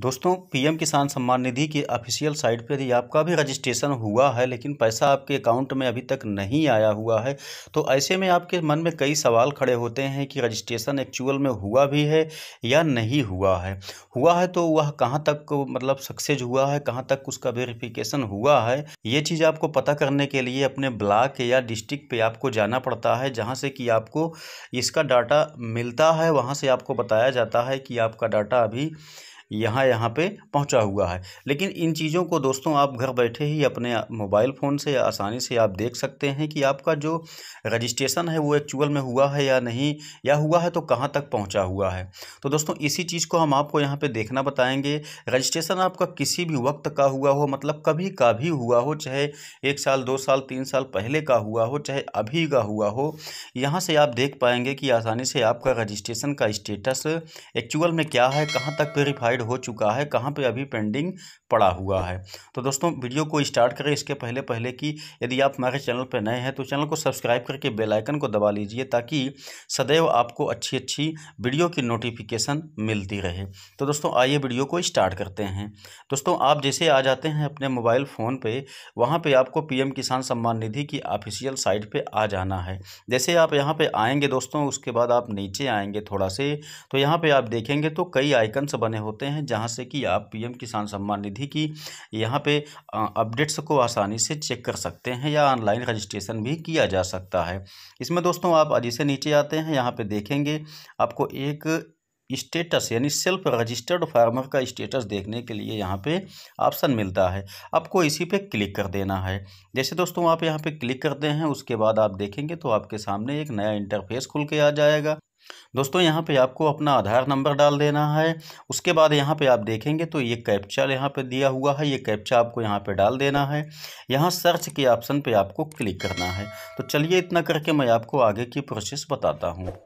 दोस्तों पीएम किसान सम्मान निधि की ऑफिशियल साइट पर यदि आपका भी रजिस्ट्रेशन हुआ है लेकिन पैसा आपके अकाउंट में अभी तक नहीं आया हुआ है तो ऐसे में आपके मन में कई सवाल खड़े होते हैं कि रजिस्ट्रेशन एक्चुअल में हुआ भी है या नहीं हुआ है हुआ है तो वह कहाँ तक मतलब सक्सेस हुआ है कहाँ तक उसका वेरिफिकेशन हुआ है ये चीज़ आपको पता करने के लिए अपने ब्लॉक या डिस्ट्रिक्ट पर आपको जाना पड़ता है जहाँ से कि आपको इसका डाटा मिलता है वहाँ से आपको बताया जाता है कि आपका डाटा अभी यहाँ यहाँ पे पहुँचा हुआ है लेकिन इन चीज़ों को दोस्तों आप घर बैठे ही अपने मोबाइल फ़ोन से आसानी से आप देख सकते हैं कि आपका जो रजिस्ट्रेशन है वो एक्चुअल में हुआ है या नहीं या हुआ है तो कहाँ तक पहुँचा हुआ है तो दोस्तों इसी चीज़ को हम आपको यहाँ पर देखना बताएँगे रजिस्ट्रेशन आपका किसी भी वक्त का हुआ हो मतलब कभी का भी हुआ हो चाहे एक साल दो साल तीन साल पहले का हुआ हो चाहे अभी का हुआ हो यहाँ से आप देख पाएंगे कि आसानी से आपका रजिस्ट्रेशन का स्टेटस एक्चुअल में क्या है कहाँ तक वेरीफाइड डिसाइड हो चुका है कहाँ पे अभी पेंडिंग पड़ा हुआ है तो दोस्तों वीडियो को स्टार्ट करें इसके पहले पहले कि यदि आप हमारे चैनल पर नए हैं तो चैनल को सब्सक्राइब करके बेलाइकन को दबा लीजिए ताकि सदैव आपको अच्छी अच्छी वीडियो की नोटिफिकेशन मिलती रहे तो दोस्तों आइए वीडियो को स्टार्ट करते हैं दोस्तों आप जैसे आ जाते हैं अपने मोबाइल फ़ोन पर वहाँ पर आपको पीएम किसान सम्मान निधि की ऑफिशियल साइट पर आ जाना है जैसे आप यहाँ पर आएंगे दोस्तों उसके बाद आप नीचे आएंगे थोड़ा से तो यहाँ पे आप देखेंगे तो कई आइकन्स बने होते सकते हैं जहाँ से कि आप पीएम किसान सम्मान निधि की यहाँ पे अपडेट्स को आसानी से चेक कर सकते हैं या ऑनलाइन रजिस्ट्रेशन भी किया जा सकता है इसमें दोस्तों आप से नीचे आते हैं यहाँ पे देखेंगे आपको एक स्टेटस यानी सेल्फ रजिस्टर्ड फार्मर का स्टेटस देखने के लिए यहाँ पे ऑप्शन मिलता है आपको इसी पे क्लिक कर देना है जैसे दोस्तों आप यहाँ पे क्लिक करते हैं उसके बाद आप देखेंगे तो आपके सामने एक नया इंटरफेस खुल के आ जाएगा दोस्तों यहाँ पे आपको अपना आधार नंबर डाल देना है उसके बाद यहाँ पे आप देखेंगे तो ये कैप्चा यहाँ पे दिया हुआ है ये कैप्चा आपको यहाँ पे डाल देना है यहाँ सर्च के ऑप्शन पे आपको क्लिक करना है तो चलिए इतना करके मैं आपको आगे की प्रोसेस बताता हूँ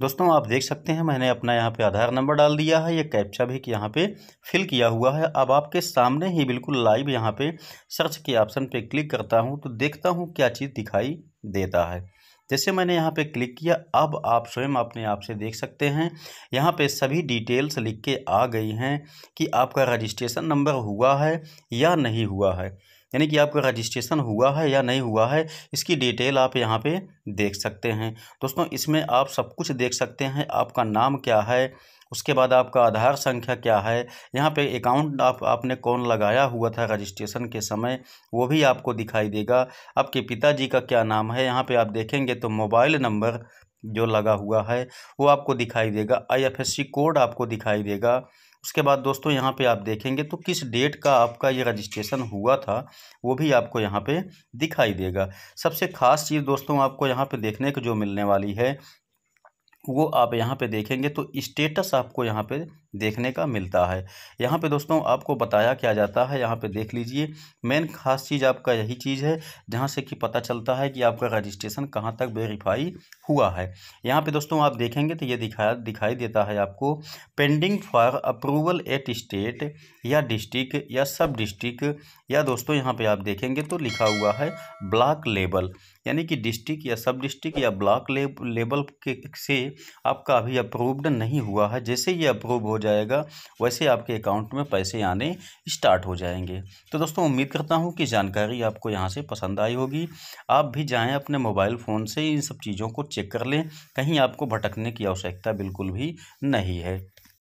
दोस्तों आप देख सकते हैं मैंने अपना यहाँ पे आधार नंबर डाल दिया है ये कैप्चा भी यहाँ पे फिल किया हुआ है अब आपके सामने ही बिल्कुल लाइव यहाँ पे सर्च के ऑप्शन पे क्लिक करता हूँ तो देखता हूँ क्या चीज़ दिखाई देता है जैसे मैंने यहाँ पे क्लिक किया अब आप स्वयं अपने आप से देख सकते हैं यहाँ पे सभी डिटेल्स लिख के आ गई हैं कि आपका रजिस्ट्रेशन नंबर हुआ है या नहीं हुआ है यानी कि आपका रजिस्ट्रेशन हुआ है या नहीं हुआ है इसकी डिटेल आप यहाँ पे देख सकते हैं दोस्तों इसमें आप सब कुछ देख सकते हैं आपका नाम क्या है उसके बाद आपका आधार संख्या क्या है यहाँ पे अकाउंट आप आपने कौन लगाया हुआ था रजिस्ट्रेशन के समय वो भी आपको दिखाई देगा आपके पिताजी का क्या नाम है यहाँ पे आप देखेंगे तो मोबाइल नंबर जो लगा हुआ है वो आपको दिखाई देगा आईएफएससी कोड आपको दिखाई देगा उसके बाद दोस्तों यहाँ पे आप देखेंगे तो किस डेट का आपका ये रजिस्ट्रेशन हुआ था वो भी आपको यहाँ पे दिखाई देगा सबसे ख़ास चीज़ दोस्तों आपको यहाँ पे देखने को जो मिलने वाली है वो आप यहाँ पे देखेंगे तो स्टेटस आपको यहाँ पे देखने का मिलता है यहाँ पे दोस्तों आपको बताया क्या जाता है यहाँ पे देख लीजिए मेन खास चीज़ आपका यही चीज़ है जहाँ से कि पता चलता है कि आपका रजिस्ट्रेशन कहाँ तक वेरीफाई हुआ है यहाँ पे दोस्तों आप देखेंगे तो ये दिखाया दिखाई देता है आपको pending for approval at state या डिस्ट्रिक्ट या सब डिस्ट्रिक्ट या दोस्तों यहाँ पर आप देखेंगे तो लिखा हुआ है ब्लॉक लेवल यानी कि डिस्ट्रिक्ट या सब डिस्ट्रिक्ट या ब्लॉक लेवल के से आपका अभी अप्रूव्ड नहीं हुआ है जैसे ये अप्रूव हो जाएगा वैसे आपके अकाउंट में पैसे आने स्टार्ट हो जाएंगे तो दोस्तों उम्मीद करता हूँ कि जानकारी आपको यहाँ से पसंद आई होगी आप भी जाएँ अपने मोबाइल फ़ोन से इन सब चीज़ों को चेक कर लें कहीं आपको भटकने की आवश्यकता बिल्कुल भी नहीं है